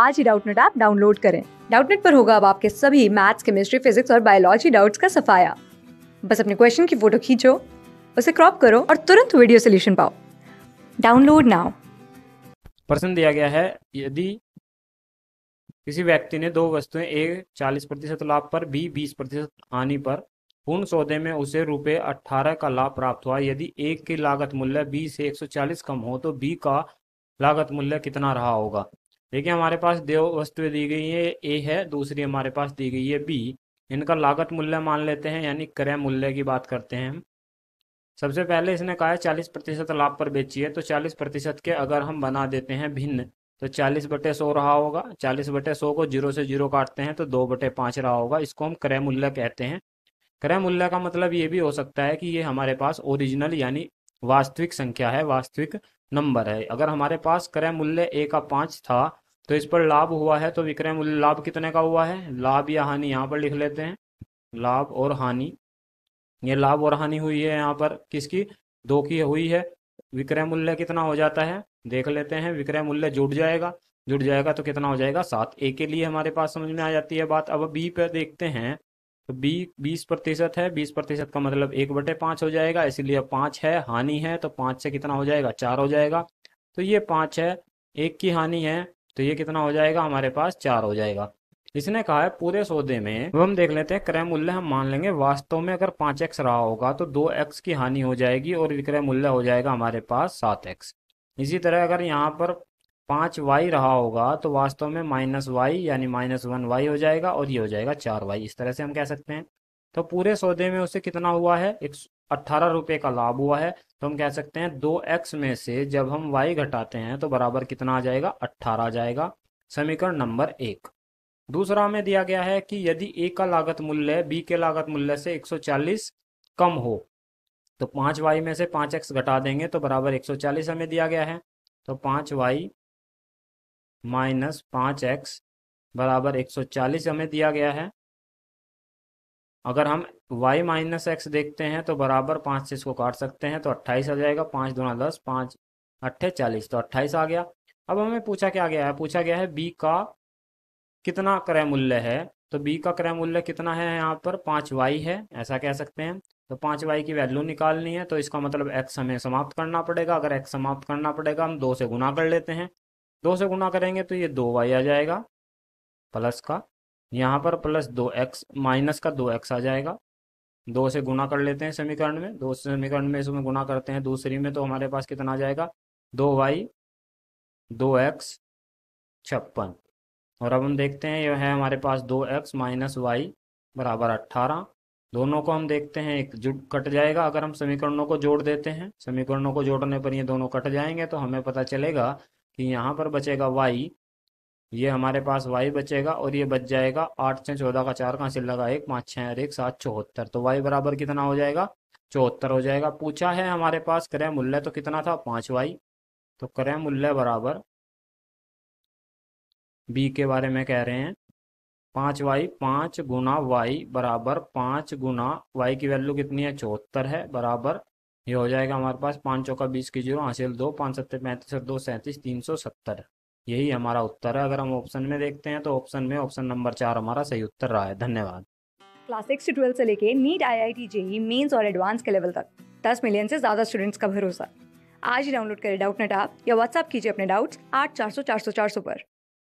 आज ही Doubtnut app download करें डाउटनेट पर होगा अब आपके सभी मैथ्स केमिस्ट्री फिजिक्स और बायोलॉजी डाउट्स का सफाया बस अपने क्वेश्चन की फोटो खींचो उसे क्रॉप करो और तुरंत वीडियो सोल्यूशन पाओ डाउनलोड नाउ प्रश्न दिया गया है यदि किसी व्यक्ति ने दो वस्तुएं ए 40 प्रतिशत लाभ पर बी 20 प्रतिशत हानि पर पूर्ण सौदे में उसे रुपये 18 का लाभ प्राप्त हुआ यदि ए की लागत मूल्य बी से 140 कम हो तो बी का लागत मूल्य कितना रहा होगा देखिए हमारे पास दो वस्तुएं दी गई है ए है दूसरी हमारे पास दी गई है बी इनका लागत मूल्य मान लेते हैं यानी क्रय मूल्य की बात करते हैं हम सबसे पहले इसने कहा है चालीस प्रतिशत लाभ पर बेची है तो चालीस प्रतिशत के अगर हम बना देते हैं भिन्न तो चालीस बटे सौ रहा होगा चालीस बटे सौ को जीरो से जीरो काटते हैं तो दो बटे पाँच रहा होगा इसको हम क्रय मूल्य कहते हैं क्रय मूल्य का मतलब ये भी हो सकता है कि ये हमारे पास ओरिजिनल यानी वास्तविक संख्या है वास्तविक नंबर है अगर हमारे पास क्रय मूल्य ए का पाँच था तो इस पर लाभ हुआ है तो विक्रय मूल्य लाभ कितने का हुआ है लाभ या हानि यहाँ पर लिख लेते हैं लाभ और हानि ये लाभ और हानि हुई है यहाँ पर किसकी दो की हुई है विक्रय मूल्य कितना हो जाता है देख लेते हैं विक्रय मूल्य जुट जाएगा जुट जाएगा तो कितना हो जाएगा सात ए के लिए हमारे पास समझ में आ जाती है बात अब बी पर देखते हैं तो बी बीस प्रतिशत है बीस प्रतिशत का मतलब एक बटे पाँच हो जाएगा इसीलिए पाँच है हानि है तो पाँच से कितना हो जाएगा चार हो जाएगा तो ये पाँच है एक की हानि है तो ये कितना हो जाएगा हमारे पास चार हो जाएगा इसने कहा है पूरे सौदे में अब हम देख लेते हैं क्रय मूल्य हम मान लेंगे वास्तव में अगर पाँच एक्स रहा होगा तो दो एक्स की हानि हो जाएगी और विक्रय मूल्य हो जाएगा हमारे पास सात एक्स इसी तरह अगर यहाँ पर पाँच वाई रहा होगा तो वास्तव में माइनस वाई यानी माइनस वन वाई हो जाएगा और ये हो जाएगा चार वाई इस तरह से हम कह सकते हैं तो पूरे सौदे में उसे कितना हुआ है एक अट्ठारह रुपये का लाभ हुआ है तो हम कह सकते हैं दो एक्स में से जब हम वाई घटाते हैं तो बराबर कितना आ जाएगा अट्ठारह आ जाएगा समीकरण नंबर एक दूसरा हमें दिया गया है कि यदि ए का लागत मूल्य बी के लागत मूल्य से चालीस कम हो तो पाँच वाई में से पाँच एक्स घटा देंगे तो बराबर चालीस हमें दिया गया है तो पाँच वाई माइनस पाँच एक्स बराबर एक सौ चालीस हमें दिया गया है अगर हम y माइनस एक्स देखते हैं तो बराबर पाँच से इसको काट सकते हैं तो अट्ठाईस आ जाएगा पाँच दोना दस पाँच अट्ठे चालीस तो अट्ठाईस आ गया अब हमें पूछा क्या गया है पूछा गया है b का कितना क्रय मूल्य है तो b का क्रय मूल्य कितना है यहाँ पर पाँच वाई है ऐसा कह सकते हैं तो पाँच वाई की वैल्यू निकालनी है तो इसका मतलब x हमें समाप्त करना पड़ेगा अगर x समाप्त करना पड़ेगा हम दो से गुना कर लेते हैं दो से गुणा करेंगे तो ये दो वाई आ जाएगा प्लस का यहाँ पर प्लस दो एक्स माइनस का दो एक्स आ जाएगा दो से गुणा कर लेते हैं समीकरण में दो समीकरण में इसमें गुणा करते हैं दूसरी में तो हमारे पास कितना आ जाएगा दो वाई दो एक्स छप्पन और अब हम देखते हैं ये है हमारे पास दो एक्स माइनस वाई बराबर अट्ठारह दोनों को हम देखते हैं एक जुट कट जाएगा अगर हम समीकरणों को जोड़ देते हैं समीकरणों को जोड़ने पर ये दोनों कट जाएंगे तो हमें पता चलेगा कि यहाँ पर बचेगा वाई ये हमारे पास वाई बचेगा और ये बच जाएगा आठ छः चौदह का चार कहाँ से लगा एक पाँच छः और एक सात चौहत्तर तो वाई बराबर कितना हो जाएगा चौहत्तर हो जाएगा पूछा है हमारे पास क्रय मूल्य तो कितना था पाँच वाई तो क्रय मूल्य बराबर बी के बारे में कह रहे हैं पाँच वाई पाँच गुना वाई बराबर पाँच गुना वाई की वैल्यू कितनी है चौहत्तर है बराबर ये हो जाएगा हमारे पास पाँच चौका बीस की जीरो हासिल दो पाँच सत्तर पैंतीस और दो सैंतीस तीन सौ सत्तर यही हमारा उत्तर है अगर हम ऑप्शन में देखते हैं तो ऑप्शन में ऑप्शन नंबर चार हमारा सही उत्तर रहा है धन्यवाद क्लास सिक्स से से लेके NEET I I T JEE mains और एडवांस के लेवल तक दस मिलियन से ज़्यादा स्टूडेंट्स का भरोसा आज ही डाउनलोड करें डाउट नेट आप या व्हाट्सअप कीजिए अपने डाउट्स आठ चार सौ चार सौ चार सौ पर